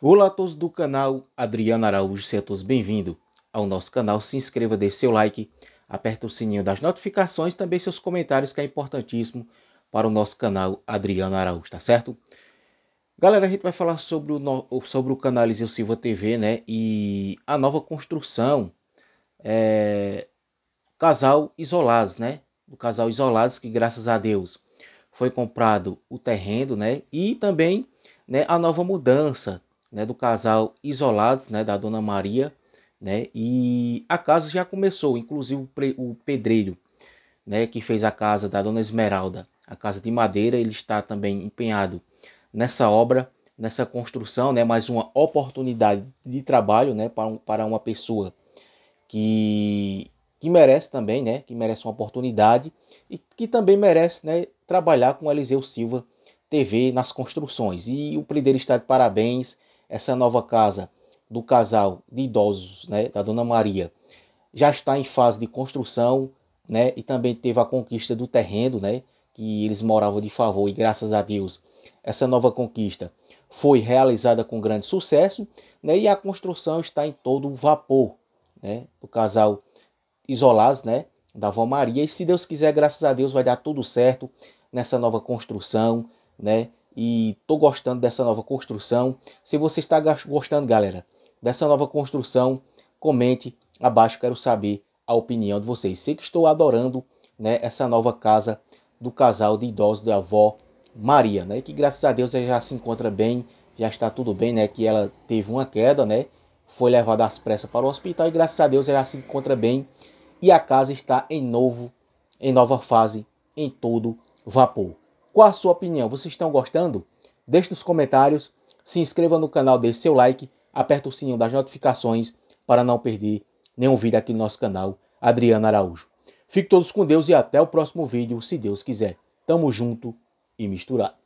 Olá a todos do canal Adriano Araújo, sejam todos bem-vindos ao nosso canal. Se inscreva, deixe seu like, aperta o sininho das notificações, também seus comentários que é importantíssimo para o nosso canal Adriano Araújo, tá certo? Galera, a gente vai falar sobre o, no... sobre o canal Eliseu Silva TV, né? E a nova construção é... Casal Isolados, né? O Casal Isolados, que graças a Deus foi comprado o terreno, né? E também né, a nova mudança né, do casal isolados, né, da dona Maria, né, e a casa já começou, inclusive o pedreiro, né, que fez a casa da dona Esmeralda, a casa de madeira, ele está também empenhado nessa obra, nessa construção, né, mais uma oportunidade de trabalho, né, para, um, para uma pessoa que que merece também, né, que merece uma oportunidade e que também merece, né, trabalhar com Eliseu Silva TV nas construções. E o Prideiro está de parabéns, essa nova casa do casal de idosos, né, da Dona Maria, já está em fase de construção, né, e também teve a conquista do terreno, né, que eles moravam de favor e graças a Deus essa nova conquista foi realizada com grande sucesso, né, e a construção está em todo vapor, né, do casal isolados, né, da Vó Maria, e se Deus quiser, graças a Deus vai dar tudo certo nessa nova construção, né, e tô gostando dessa nova construção. Se você está gostando, galera, dessa nova construção, comente abaixo, quero saber a opinião de vocês. Sei que estou adorando, né, essa nova casa do casal de idosos da avó Maria, né, que graças a Deus ela já se encontra bem, já está tudo bem, né, que ela teve uma queda, né, foi levada às pressas para o hospital e graças a Deus ela se encontra bem e a casa está em novo, em nova fase, em todo vapor. Qual a sua opinião? Vocês estão gostando? Deixe nos comentários, se inscreva no canal, deixe seu like, aperte o sininho das notificações para não perder nenhum vídeo aqui no nosso canal, Adriana Araújo. Fique todos com Deus e até o próximo vídeo, se Deus quiser. Tamo junto e misturado.